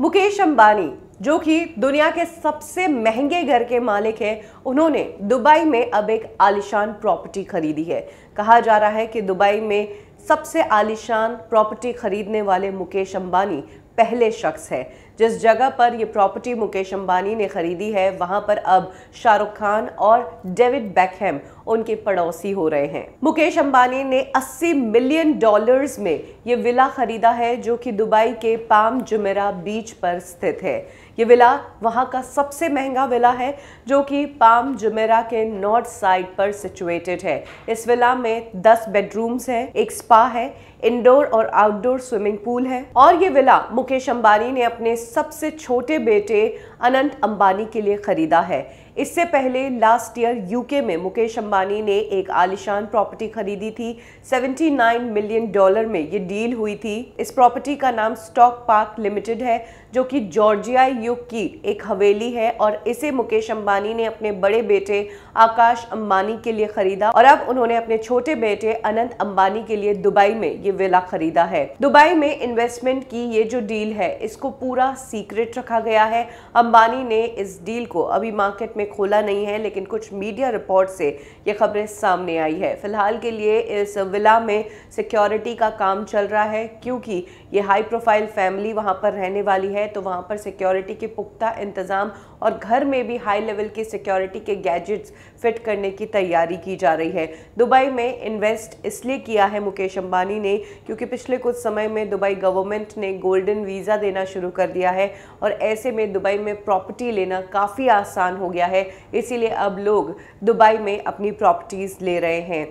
मुकेश अंबानी जो कि दुनिया के सबसे महंगे घर के मालिक हैं उन्होंने दुबई में अब एक आलिशान प्रॉपर्टी खरीदी है कहा जा रहा है कि दुबई में सबसे आलिशान प्रॉपर्टी खरीदने वाले मुकेश अंबानी पहले शख्स हैं जिस जगह पर ये प्रॉपर्टी मुकेश अंबानी ने खरीदी है वहां पर अब शाहरुख खान और डेविड बैकहम उनके पड़ोसी हो रहे हैं मुकेश अंबानी ने 80 मिलियन डॉलर्स में ये विला खरीदा है जो कि दुबई के पाम जुमेरा बीच पर स्थित है ये विला वहाँ का सबसे महंगा विला है जो कि पाम जुमेरा के नॉर्थ साइड पर सिचुएटेड है इस विला में 10 बेडरूम्स हैं एक स्पा है इंडोर और आउटडोर स्विमिंग पूल है और ये विला मुकेश अंबानी ने अपने सबसे छोटे बेटे अनंत अंबानी के लिए ख़रीदा है इससे पहले लास्ट ईयर यूके में मुकेश अंबानी ने एक आलिशान प्रॉपर्टी खरीदी थी 79 मिलियन डॉलर में ये डील हुई थी इस प्रॉपर्टी का नाम स्टॉक पार्क लिमिटेड है जो कि जॉर्जिया युग की एक हवेली है और इसे मुकेश अंबानी ने अपने बड़े बेटे आकाश अंबानी के लिए खरीदा और अब उन्होंने अपने छोटे बेटे अनंत अंबानी के लिए दुबई में ये विला खरीदा है दुबई में इन्वेस्टमेंट की ये जो डील है इसको पूरा सीक्रेट रखा गया है अंबानी ने इस डील को अभी मार्केट में खोला नहीं है लेकिन कुछ मीडिया रिपोर्ट से ये खबरें सामने आई है फिलहाल के लिए इस विला में सिक्योरिटी का काम चल रहा है क्योंकि ये हाई प्रोफाइल फैमिली वहाँ पर रहने वाली है तो वहाँ पर सिक्योरिटी के पुख्ता इंतज़ाम और घर में भी हाई लेवल की सिक्योरिटी के गैजेट्स फिट करने की तैयारी की जा रही है दुबई में इन्वेस्ट इसलिए किया है मुकेश अंबानी ने क्योंकि पिछले कुछ समय में दुबई गवर्नमेंट ने गोल्डन वीज़ा देना शुरू कर दिया है और ऐसे में दुबई में प्रॉपर्टी लेना काफ़ी आसान हो गया है है इसीलिए अब लोग दुबई में अपनी प्रॉपर्टीज़ ले रहे हैं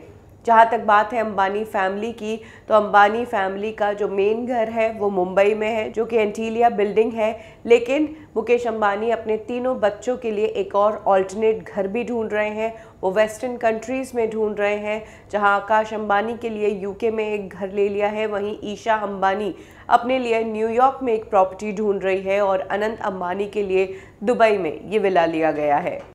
जहाँ तक बात है अंबानी फैमिली की तो अंबानी फैमिली का जो मेन घर है वो मुंबई में है जो कि एंटीलिया बिल्डिंग है लेकिन मुकेश अंबानी अपने तीनों बच्चों के लिए एक और ऑल्टरनेट घर भी ढूंढ रहे हैं वो वेस्टर्न कंट्रीज़ में ढूंढ रहे हैं जहां आकाश अंबानी के लिए यूके में एक घर ले लिया है वहीं ईशा अंबानी अपने लिए न्यूयॉर्क में एक प्रॉपर्टी ढूंढ रही है और अनंत अंबानी के लिए दुबई में ये विला लिया गया है